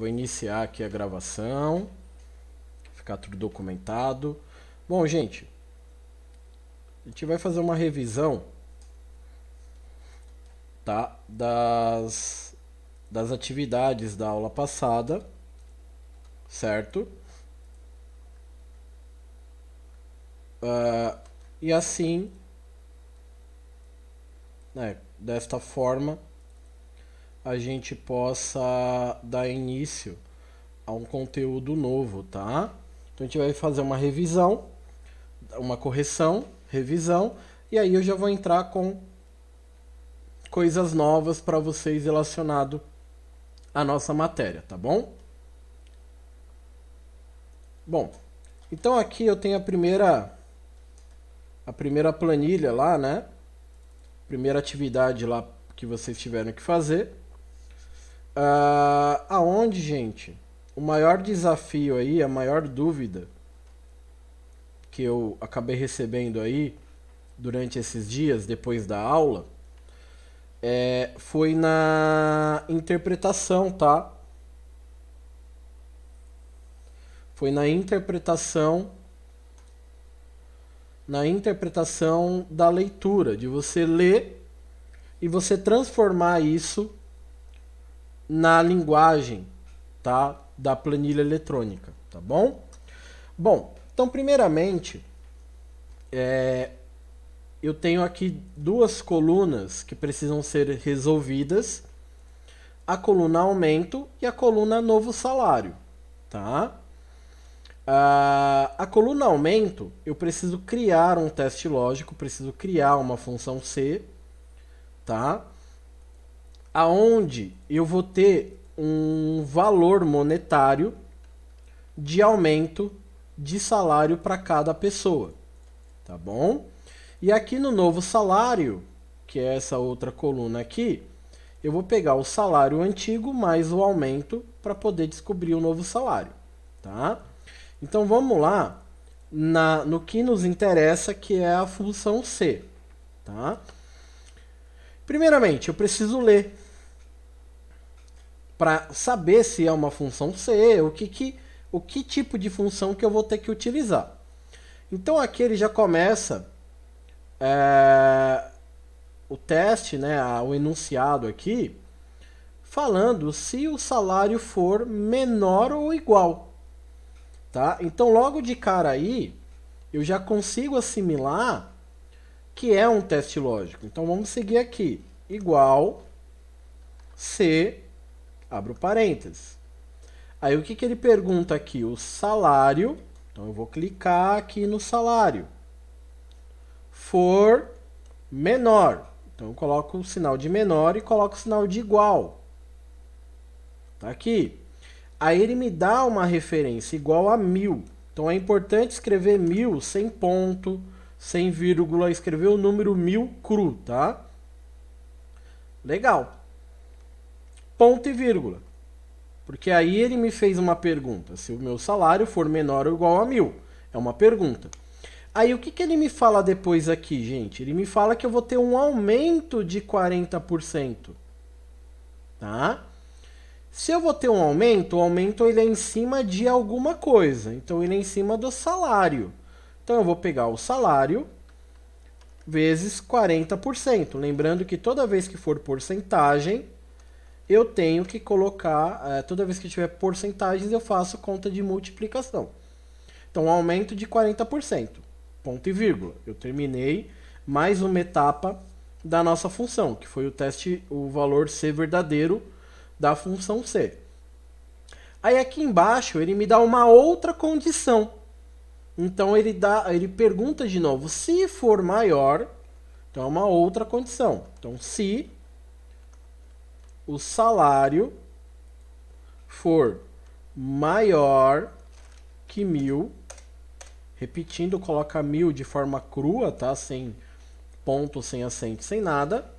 Vou iniciar aqui a gravação. Ficar tudo documentado. Bom, gente, a gente vai fazer uma revisão tá das das atividades da aula passada, certo? Uh, e assim, né, desta forma, a gente possa dar início a um conteúdo novo, tá? Então a gente vai fazer uma revisão, uma correção, revisão, e aí eu já vou entrar com coisas novas para vocês relacionado à nossa matéria, tá bom? Bom, então aqui eu tenho a primeira a primeira planilha lá, né? Primeira atividade lá que vocês tiveram que fazer. Uh, aonde, gente, o maior desafio aí, a maior dúvida que eu acabei recebendo aí durante esses dias, depois da aula, é, foi na interpretação, tá? Foi na interpretação na interpretação da leitura, de você ler e você transformar isso na linguagem tá? da planilha eletrônica, tá bom? Bom, então primeiramente é, eu tenho aqui duas colunas que precisam ser resolvidas. A coluna aumento e a coluna novo salário, tá? Uh, a coluna aumento, eu preciso criar um teste lógico, preciso criar uma função C, tá? aonde eu vou ter um valor monetário de aumento de salário para cada pessoa, tá bom? E aqui no novo salário, que é essa outra coluna aqui, eu vou pegar o salário antigo mais o aumento para poder descobrir o novo salário, tá? Então vamos lá na, no que nos interessa, que é a função C, tá? Primeiramente, eu preciso ler para saber se é uma função C, o que, que, o que tipo de função que eu vou ter que utilizar. Então aqui ele já começa é, o teste, né, o enunciado aqui, falando se o salário for menor ou igual. Tá? Então logo de cara aí, eu já consigo assimilar que é um teste lógico. Então vamos seguir aqui. Igual C Abro parênteses. Aí o que, que ele pergunta aqui? O salário. Então eu vou clicar aqui no salário. For menor. Então eu coloco o sinal de menor e coloco o sinal de igual. Tá aqui. Aí ele me dá uma referência igual a mil. Então é importante escrever mil sem ponto, sem vírgula, escrever o número mil cru, tá? Legal ponto e vírgula. Porque aí ele me fez uma pergunta. Se o meu salário for menor ou igual a mil. É uma pergunta. Aí o que, que ele me fala depois aqui, gente? Ele me fala que eu vou ter um aumento de 40%. Tá? Se eu vou ter um aumento, o aumento ele é em cima de alguma coisa. Então ele é em cima do salário. Então eu vou pegar o salário vezes 40%. Lembrando que toda vez que for porcentagem, eu tenho que colocar, eh, toda vez que tiver porcentagens, eu faço conta de multiplicação. Então, aumento de 40%, ponto e vírgula. Eu terminei mais uma etapa da nossa função, que foi o teste, o valor C verdadeiro da função C. Aí aqui embaixo ele me dá uma outra condição. Então ele dá, ele pergunta de novo, se for maior, então é uma outra condição. Então se o salário for maior que mil, repetindo, coloca mil de forma crua, tá? Sem ponto, sem acento, sem nada,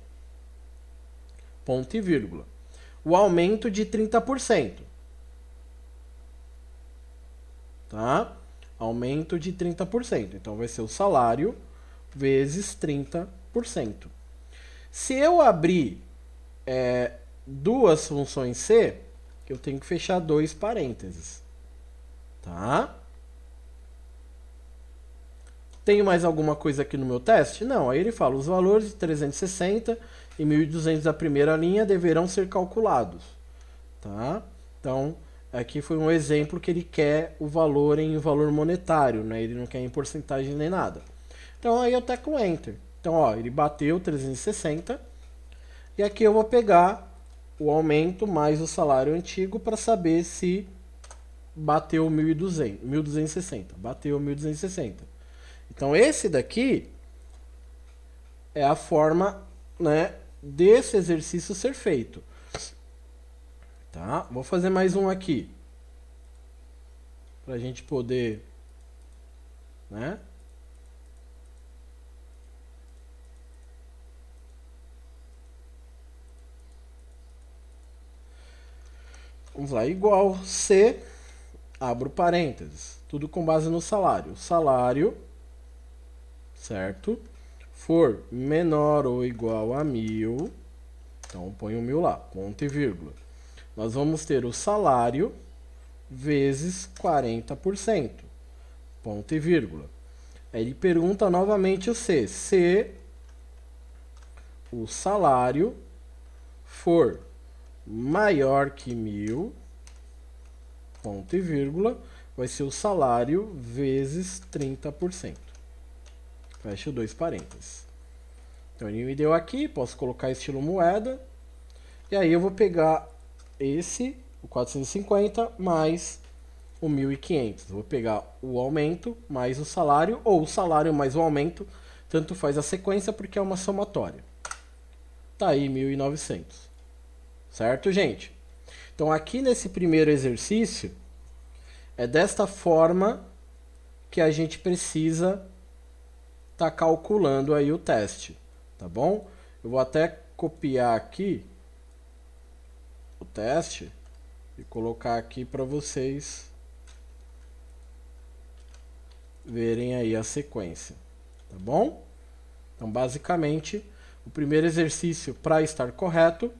ponto e vírgula. O aumento de 30%. Tá? Aumento de 30%. Então vai ser o salário vezes 30%. Se eu abrir é, duas funções C, eu tenho que fechar dois parênteses. Tá? Tenho mais alguma coisa aqui no meu teste? Não, aí ele fala, os valores de 360 e 1200 da primeira linha deverão ser calculados. Tá? Então, aqui foi um exemplo que ele quer o valor em valor monetário, né? ele não quer em porcentagem nem nada. Então aí eu teclo Enter. Então, ó, ele bateu 360. E aqui eu vou pegar o aumento mais o salário antigo para saber se bateu 1.200, 1.260. Bateu 1.260. Então esse daqui é a forma, né, desse exercício ser feito. Tá? Vou fazer mais um aqui. Pra gente poder, né? Vamos lá, igual C, abro parênteses, tudo com base no salário. Salário, certo? For menor ou igual a mil, então põe o mil lá, ponto e vírgula. Nós vamos ter o salário vezes 40%, ponto e vírgula. Aí ele pergunta novamente o C, se o salário for maior que mil, ponto e vírgula, vai ser o salário vezes 30%. Fecha dois parênteses. Então ele me deu aqui, posso colocar estilo moeda. E aí eu vou pegar esse, o 450, mais o 1.500. Vou pegar o aumento mais o salário, ou o salário mais o aumento, tanto faz a sequência porque é uma somatória. Tá aí 1.900. Certo, gente? Então, aqui nesse primeiro exercício, é desta forma que a gente precisa estar tá calculando aí o teste, tá bom? Eu vou até copiar aqui o teste e colocar aqui para vocês verem aí a sequência, tá bom? Então, basicamente, o primeiro exercício para estar correto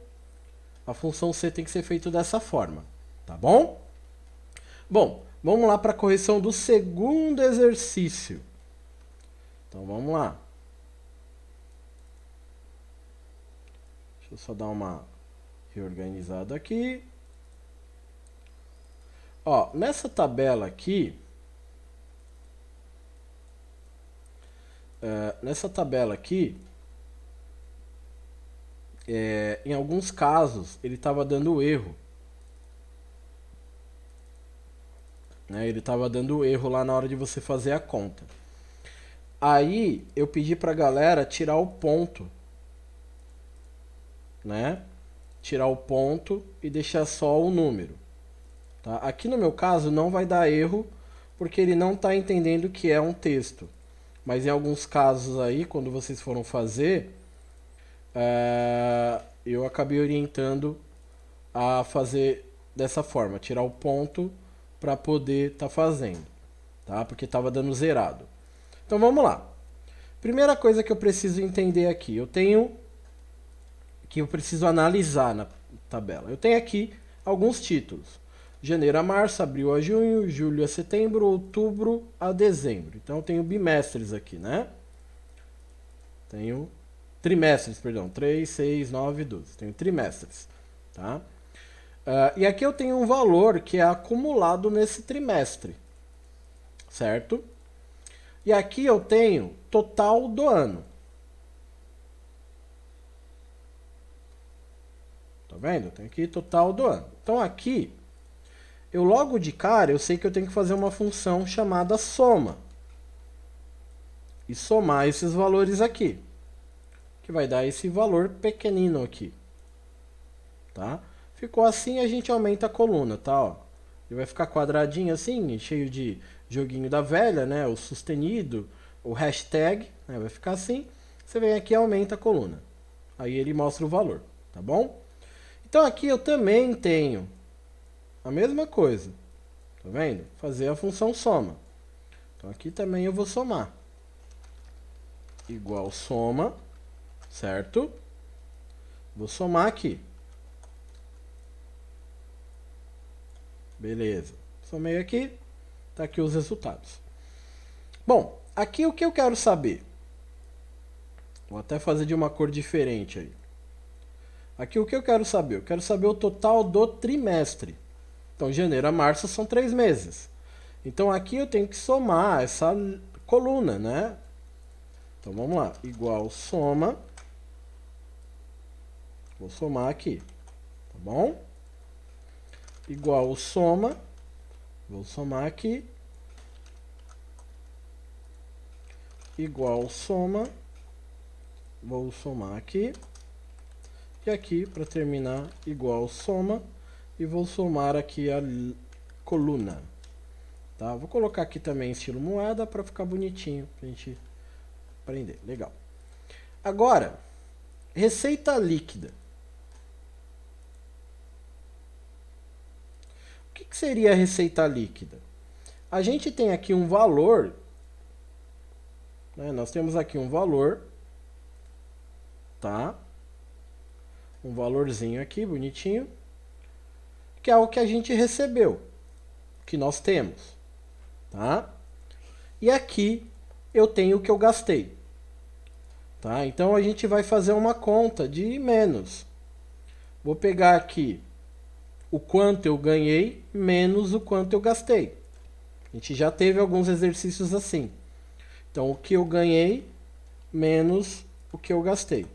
a função C tem que ser feita dessa forma, tá bom? Bom, vamos lá para a correção do segundo exercício. Então vamos lá. Deixa eu só dar uma reorganizada aqui. Ó, nessa tabela aqui, uh, nessa tabela aqui, é, em alguns casos ele estava dando erro. Né? Ele estava dando erro lá na hora de você fazer a conta. Aí eu pedi para a galera tirar o ponto, né? Tirar o ponto e deixar só o número. Tá? Aqui no meu caso não vai dar erro porque ele não está entendendo que é um texto. Mas em alguns casos aí, quando vocês foram fazer, é, eu acabei orientando a fazer dessa forma, tirar o ponto para poder estar tá fazendo, tá? Porque estava dando zerado. Então vamos lá. Primeira coisa que eu preciso entender aqui, eu tenho que eu preciso analisar na tabela. Eu tenho aqui alguns títulos. Janeiro a março, abril a junho, julho a setembro, outubro a dezembro. Então eu tenho bimestres aqui, né? Tenho Trimestres, perdão. 3, 6, 9, 12. Tenho trimestres, tá? Uh, e aqui eu tenho um valor que é acumulado nesse trimestre, certo? E aqui eu tenho total do ano. Tá vendo? Tem aqui total do ano. Então aqui, eu logo de cara, eu sei que eu tenho que fazer uma função chamada soma. E somar esses valores aqui que vai dar esse valor pequenino aqui, tá? Ficou assim, a gente aumenta a coluna, tá? Ó. Ele vai ficar quadradinho assim, cheio de joguinho da velha, né? O sustenido, o hashtag, né? vai ficar assim. Você vem aqui e aumenta a coluna. Aí ele mostra o valor, tá bom? Então aqui eu também tenho a mesma coisa, tá vendo? Fazer a função soma. Então aqui também eu vou somar. Igual soma certo? Vou somar aqui. Beleza. Somei aqui. Tá aqui os resultados. Bom, aqui o que eu quero saber? Vou até fazer de uma cor diferente aí. Aqui o que eu quero saber? Eu quero saber o total do trimestre. Então, janeiro a março são três meses. Então, aqui eu tenho que somar essa coluna, né? Então, vamos lá. Igual soma Vou somar aqui, tá bom? Igual soma, vou somar aqui, igual soma, vou somar aqui, e aqui para terminar igual soma, e vou somar aqui a coluna, tá? Vou colocar aqui também estilo moeda para ficar bonitinho, para a gente aprender, legal. Agora, receita líquida. que seria a receita líquida? A gente tem aqui um valor, né? nós temos aqui um valor, tá? Um valorzinho aqui, bonitinho, que é o que a gente recebeu, que nós temos, tá? E aqui eu tenho o que eu gastei, tá? Então a gente vai fazer uma conta de menos. Vou pegar aqui o quanto eu ganhei menos o quanto eu gastei. A gente já teve alguns exercícios assim. Então, o que eu ganhei menos o que eu gastei.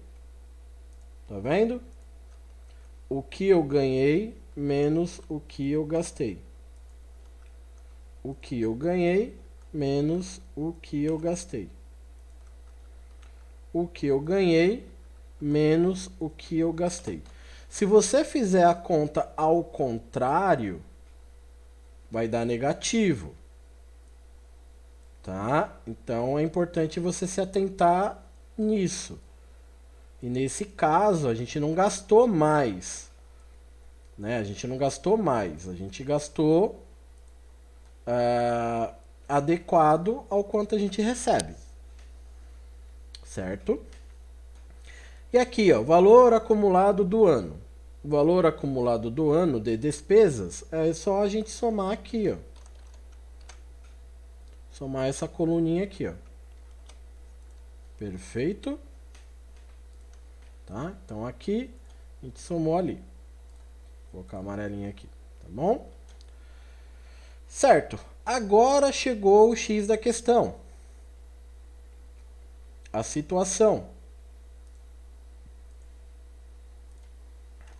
Tá vendo? O que eu ganhei menos o que eu gastei. O que eu ganhei menos o que eu gastei. O que eu ganhei menos o que eu gastei. Se você fizer a conta ao contrário, vai dar negativo. Tá? Então é importante você se atentar nisso. E nesse caso, a gente não gastou mais. Né? A gente não gastou mais. A gente gastou uh, adequado ao quanto a gente recebe. Certo? E aqui, ó, valor acumulado do ano valor acumulado do ano de despesas, é só a gente somar aqui, ó. Somar essa coluninha aqui, ó. Perfeito. Tá? Então aqui a gente somou ali. Vou colocar amarelinha aqui, tá bom? Certo. Agora chegou o X da questão. A situação.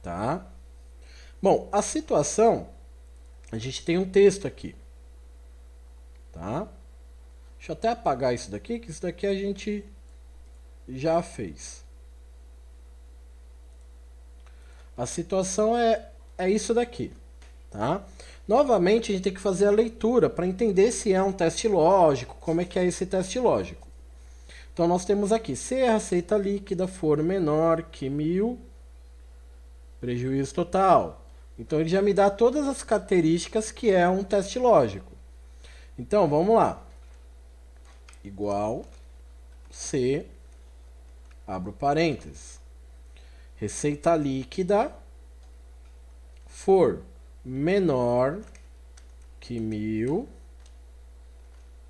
tá? Bom, a situação, a gente tem um texto aqui, tá? Deixa eu até apagar isso daqui, que isso daqui a gente já fez. A situação é, é isso daqui, tá? Novamente, a gente tem que fazer a leitura para entender se é um teste lógico, como é que é esse teste lógico. Então, nós temos aqui, se a receita líquida for menor que mil, prejuízo total. Então ele já me dá todas as características que é um teste lógico. Então vamos lá. Igual C, abro parênteses, receita líquida for menor que mil,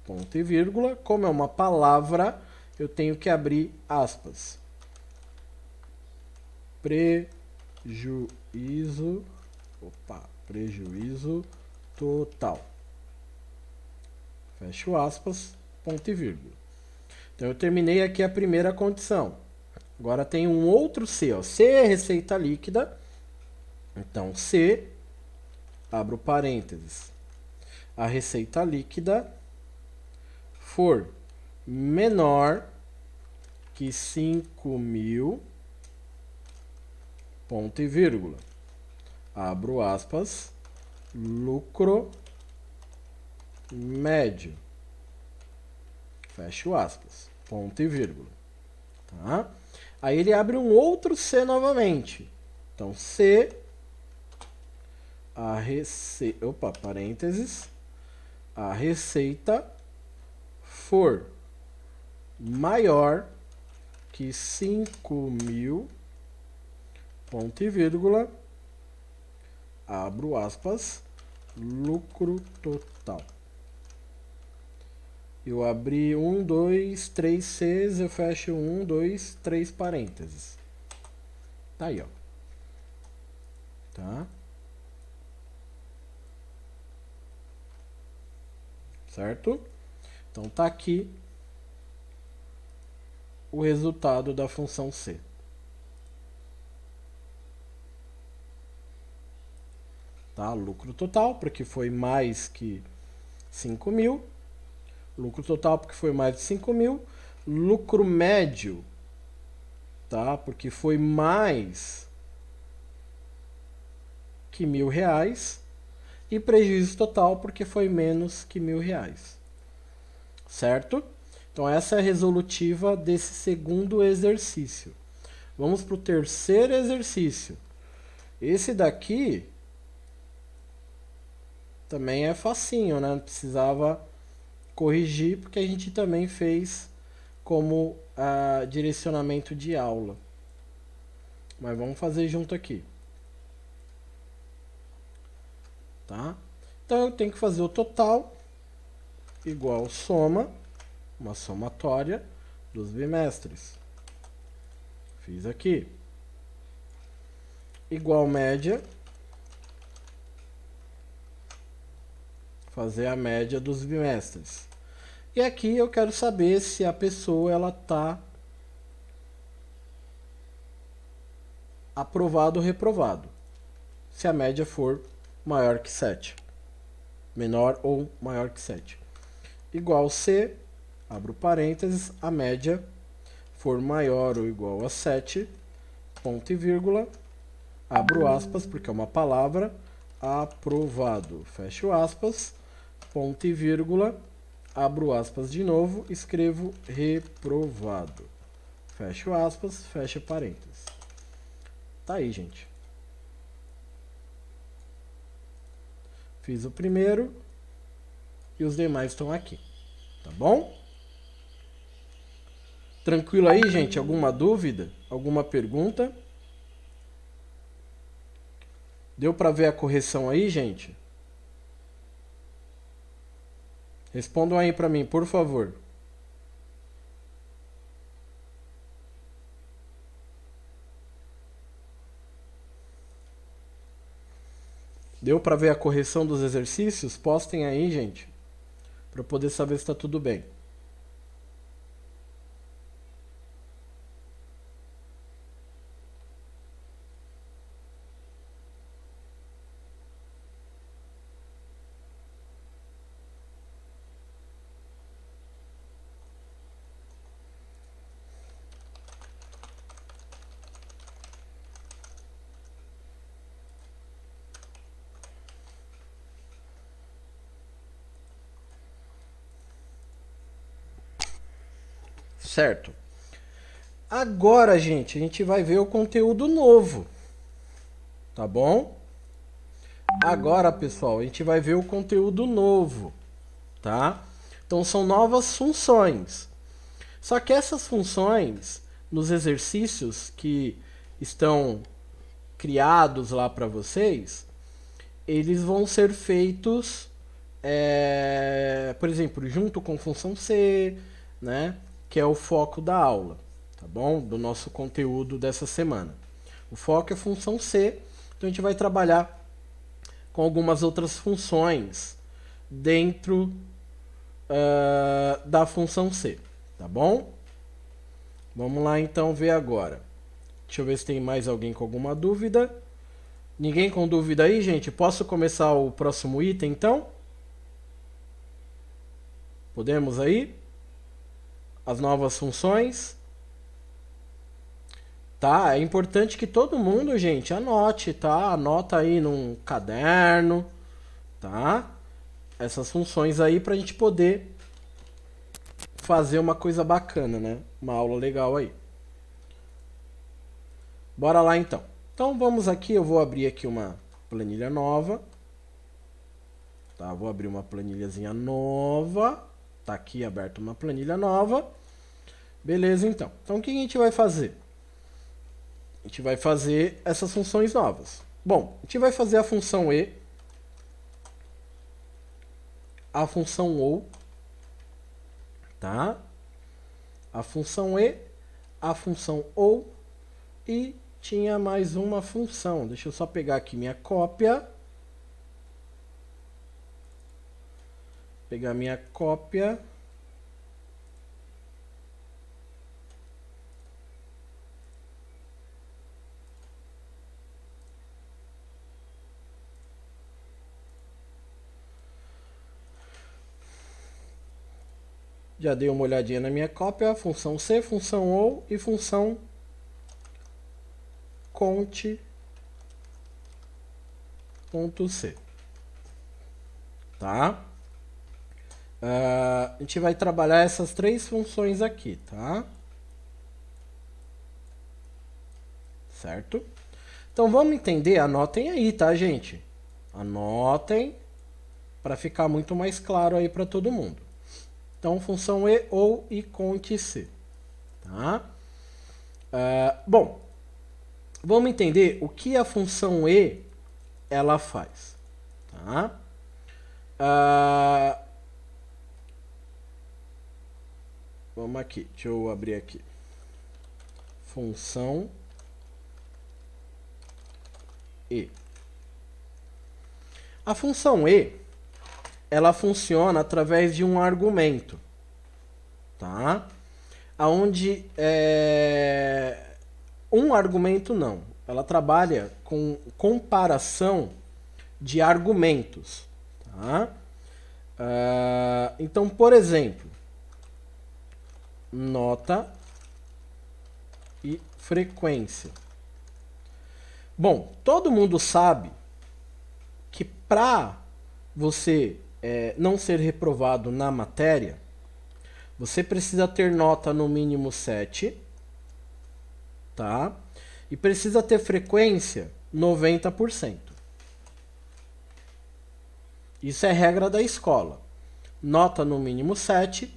ponto e vírgula, como é uma palavra, eu tenho que abrir aspas. Pre juízo, opa, prejuízo total. Fecho aspas, ponto e vírgula. Então eu terminei aqui a primeira condição. Agora tem um outro C, ó. C é receita líquida. Então C, abro parênteses. A receita líquida for menor que 5 mil ponto e vírgula. Abro aspas, lucro médio. Fecho aspas, ponto e vírgula. Tá? Aí ele abre um outro C novamente. Então, C, a receita, opa, parênteses, a receita for maior que 5 mil ponto e vírgula, abro aspas, lucro total. Eu abri um, dois, três Cs, eu fecho um, dois, três parênteses. Tá aí, ó. Tá? Certo? Então tá aqui o resultado da função C. Tá? Lucro total, porque foi mais que 5 mil. Lucro total, porque foi mais de 5 mil. Lucro médio, tá? porque foi mais que mil reais. E prejuízo total, porque foi menos que mil reais. Certo? Então, essa é a resolutiva desse segundo exercício. Vamos para o terceiro exercício. Esse daqui também é facinho, né? Não precisava corrigir porque a gente também fez como ah, direcionamento de aula. Mas vamos fazer junto aqui. Tá? Então eu tenho que fazer o total igual soma, uma somatória dos bimestres. Fiz aqui. Igual média, fazer a média dos bimestres. E aqui eu quero saber se a pessoa ela está aprovado ou reprovado, se a média for maior que 7, menor ou maior que 7. Igual C, abro parênteses, a média for maior ou igual a 7, ponto e vírgula, abro aspas, porque é uma palavra, aprovado, fecho aspas, ponto e vírgula, abro aspas de novo, escrevo reprovado. Fecho aspas, fecha parênteses. Tá aí, gente. Fiz o primeiro e os demais estão aqui. Tá bom? Tranquilo aí, gente? Alguma dúvida? Alguma pergunta? Deu para ver a correção aí, gente? Respondam aí para mim, por favor. Deu para ver a correção dos exercícios? Postem aí, gente, para poder saber se está tudo bem. certo? Agora, gente, a gente vai ver o conteúdo novo. Tá bom? Agora, pessoal, a gente vai ver o conteúdo novo, tá? Então são novas funções. Só que essas funções nos exercícios que estão criados lá para vocês, eles vão ser feitos, é, por exemplo, junto com função C, né? que é o foco da aula, tá bom? Do nosso conteúdo dessa semana. O foco é função C, então a gente vai trabalhar com algumas outras funções dentro uh, da função C, tá bom? Vamos lá então ver agora. Deixa eu ver se tem mais alguém com alguma dúvida. Ninguém com dúvida aí, gente? Posso começar o próximo item então? Podemos aí? as novas funções. Tá? É importante que todo mundo, gente, anote, tá? Anota aí num caderno, tá? Essas funções aí para a gente poder fazer uma coisa bacana, né? Uma aula legal aí. Bora lá então. Então vamos aqui, eu vou abrir aqui uma planilha nova. Tá, vou abrir uma planilhazinha nova. Está aqui aberta uma planilha nova. Beleza, então. Então, o que a gente vai fazer? A gente vai fazer essas funções novas. Bom, a gente vai fazer a função E, a função OU, tá? A função E, a função OU e tinha mais uma função. Deixa eu só pegar aqui minha cópia. pegar minha cópia. Já dei uma olhadinha na minha cópia, função C, função OU e função conte.c. Tá? Uh, a gente vai trabalhar essas três funções aqui, tá? Certo? Então vamos entender, anotem aí, tá, gente? Anotem para ficar muito mais claro aí para todo mundo. Então função e ou e conte tá? Uh, bom, vamos entender o que a função e ela faz, tá? Uh, Vamos aqui, deixa eu abrir aqui. Função e. A função e, ela funciona através de um argumento, tá? Aonde é... um argumento não, ela trabalha com comparação de argumentos, tá? Uh, então, por exemplo, nota e frequência. Bom, todo mundo sabe que para você é, não ser reprovado na matéria, você precisa ter nota no mínimo 7, tá? E precisa ter frequência 90%. Isso é regra da escola. Nota no mínimo 7,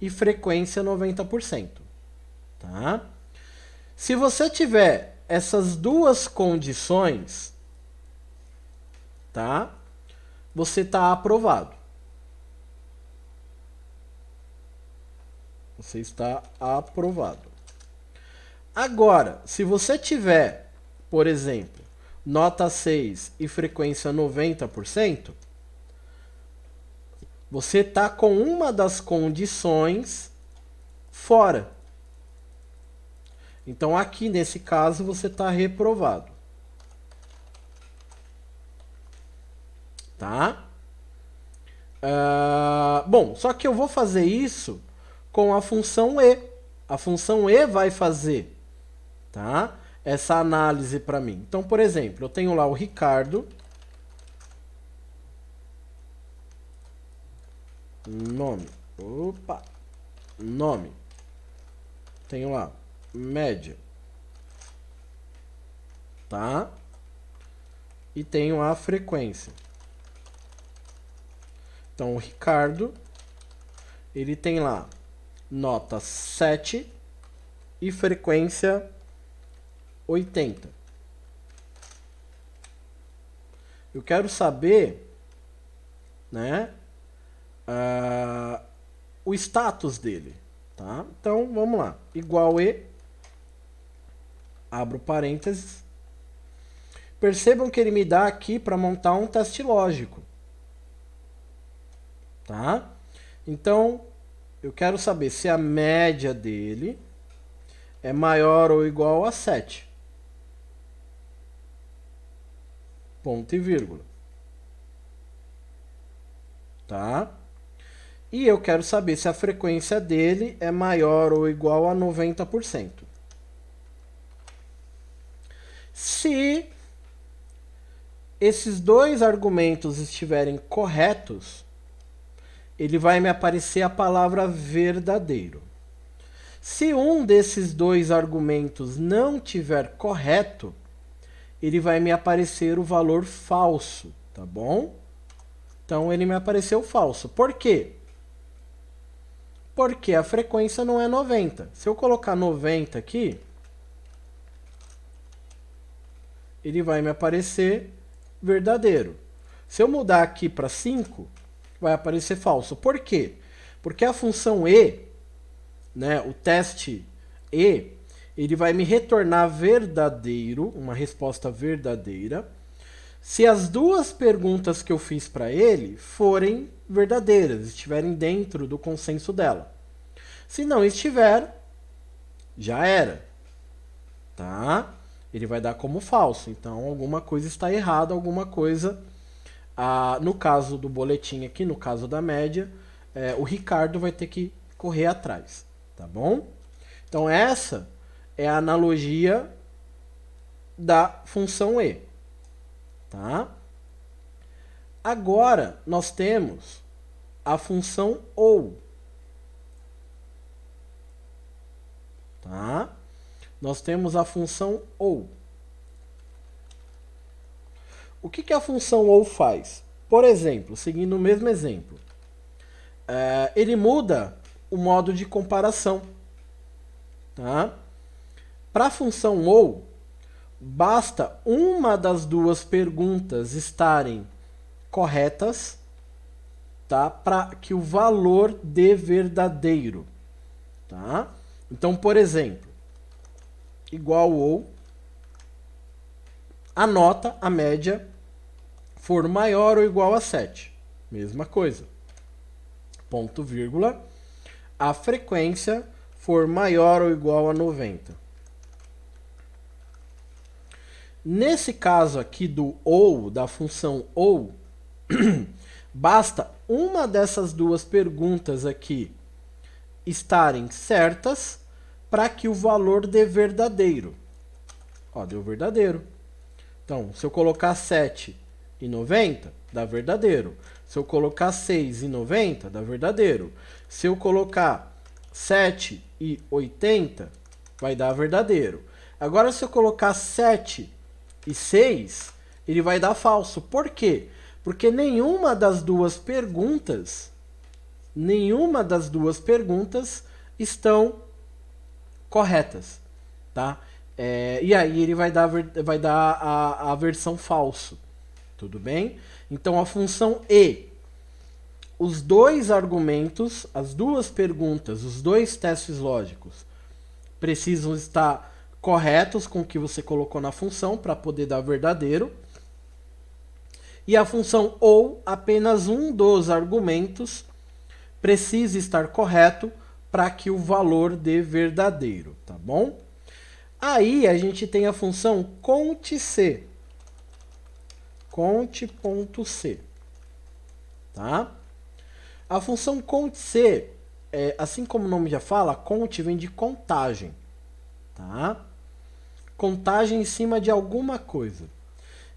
e frequência 90%. Tá? Se você tiver essas duas condições, tá? Você está aprovado. Você está aprovado. Agora, se você tiver, por exemplo, nota 6 e frequência 90%, você está com uma das condições fora. Então, aqui nesse caso, você está reprovado. Tá? Uh, bom, só que eu vou fazer isso com a função E. A função E vai fazer tá? essa análise para mim. Então, por exemplo, eu tenho lá o Ricardo. Nome. Opa! Nome. Tenho lá. Média. Tá? E tenho a frequência. Então, o Ricardo, ele tem lá nota 7 e frequência 80. Eu quero saber, né, uh, o status dele. Tá? Então vamos lá. Igual e. Abro parênteses. Percebam que ele me dá aqui para montar um teste lógico. Tá? Então, eu quero saber se a média dele é maior ou igual a 7. Ponto e vírgula. Tá? E eu quero saber se a frequência dele é maior ou igual a 90%. Se esses dois argumentos estiverem corretos, ele vai me aparecer a palavra verdadeiro. Se um desses dois argumentos não tiver correto, ele vai me aparecer o valor falso, tá bom? Então ele me apareceu falso. Por quê? porque a frequência não é 90. Se eu colocar 90 aqui, ele vai me aparecer verdadeiro. Se eu mudar aqui para 5, vai aparecer falso. Por quê? Porque a função e, né, o teste e, ele vai me retornar verdadeiro, uma resposta verdadeira, se as duas perguntas que eu fiz para ele forem verdadeiras, estiverem dentro do consenso dela. Se não estiver, já era. Tá? Ele vai dar como falso. Então, alguma coisa está errada, alguma coisa. Ah, no caso do boletim aqui, no caso da média, é, o Ricardo vai ter que correr atrás. Tá bom? Então, essa é a analogia da função E. Tá? Agora nós temos a função ou. Tá? Nós temos a função ou. O que, que a função ou faz? Por exemplo, seguindo o mesmo exemplo, é, ele muda o modo de comparação. Tá? Para a função ou, basta uma das duas perguntas estarem corretas, tá? Para que o valor dê verdadeiro, tá? Então, por exemplo, igual ou a nota, a média for maior ou igual a 7. Mesma coisa. Ponto, vírgula. A frequência for maior ou igual a 90. Nesse caso aqui do ou, da função ou, basta uma dessas duas perguntas aqui estarem certas para que o valor dê verdadeiro. Ó, deu verdadeiro. Então, se eu colocar 7 e 90, dá verdadeiro. Se eu colocar 6 e 90, dá verdadeiro. Se eu colocar 7 e 80, vai dar verdadeiro. Agora, se eu colocar 7 e 6, ele vai dar falso. Por quê? Porque nenhuma das duas perguntas, nenhuma das duas perguntas estão corretas, tá? É, e aí ele vai dar, vai dar a, a versão falso, tudo bem? Então a função e, os dois argumentos, as duas perguntas, os dois testes lógicos precisam estar corretos com o que você colocou na função para poder dar verdadeiro. E a função ou apenas um dos argumentos precisa estar correto para que o valor dê verdadeiro, tá bom? Aí a gente tem a função conte c. Conte.c. Tá? A função conte c, é, assim como o nome já fala, conte vem de contagem. Tá? contagem em cima de alguma coisa.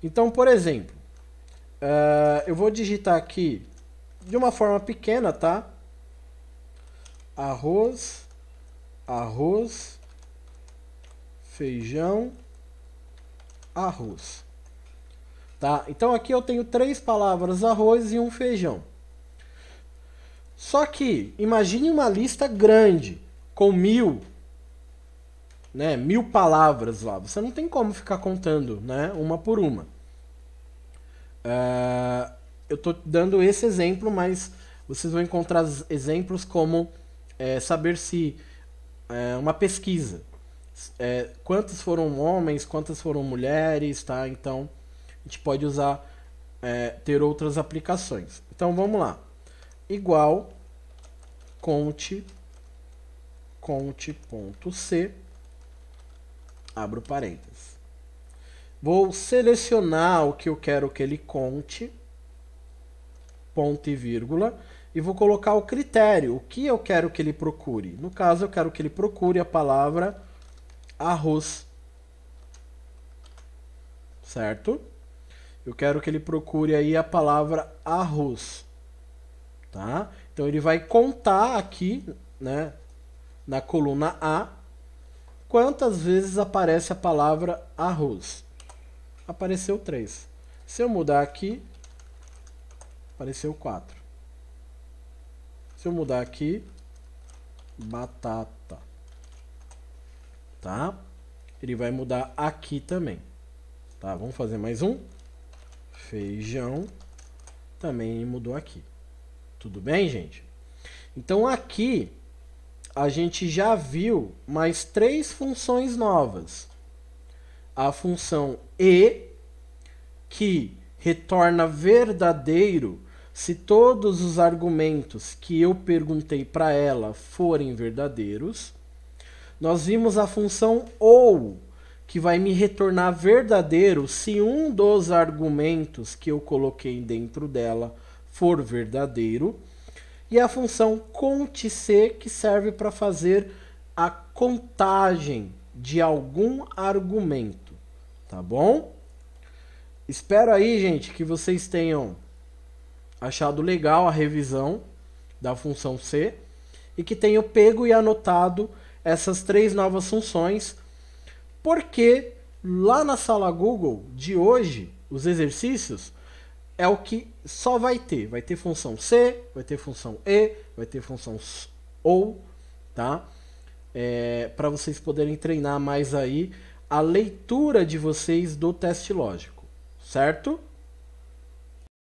Então, por exemplo, uh, eu vou digitar aqui de uma forma pequena, tá? Arroz, arroz, feijão, arroz. Tá? Então aqui eu tenho três palavras arroz e um feijão. Só que imagine uma lista grande com mil, né, mil palavras lá. Você não tem como ficar contando, né, uma por uma. Uh, eu estou dando esse exemplo, mas vocês vão encontrar exemplos como é, saber se é, uma pesquisa, é, quantos foram homens, quantas foram mulheres, tá? Então a gente pode usar ter outras aplicações. Então vamos lá. Igual conte conte.c abro parênteses. Vou selecionar o que eu quero que ele conte, ponto e vírgula, e vou colocar o critério, o que eu quero que ele procure. No caso, eu quero que ele procure a palavra arroz. Certo? Eu quero que ele procure aí a palavra arroz. Tá? Então ele vai contar aqui, né, na coluna A, Quantas vezes aparece a palavra arroz? Apareceu 3. Se eu mudar aqui, apareceu 4. Se eu mudar aqui, batata. Tá? Ele vai mudar aqui também. Tá, vamos fazer mais um. Feijão também mudou aqui. Tudo bem, gente? Então aqui a gente já viu mais três funções novas. A função e, que retorna verdadeiro se todos os argumentos que eu perguntei para ela forem verdadeiros. Nós vimos a função ou, que vai me retornar verdadeiro se um dos argumentos que eu coloquei dentro dela for verdadeiro e a função contc que serve para fazer a contagem de algum argumento, tá bom? Espero aí, gente, que vocês tenham achado legal a revisão da função c e que tenham pego e anotado essas três novas funções, porque lá na sala Google de hoje, os exercícios, é o que só vai ter. Vai ter função C, vai ter função E, vai ter função OU, tá? É, para vocês poderem treinar mais aí a leitura de vocês do teste lógico, certo?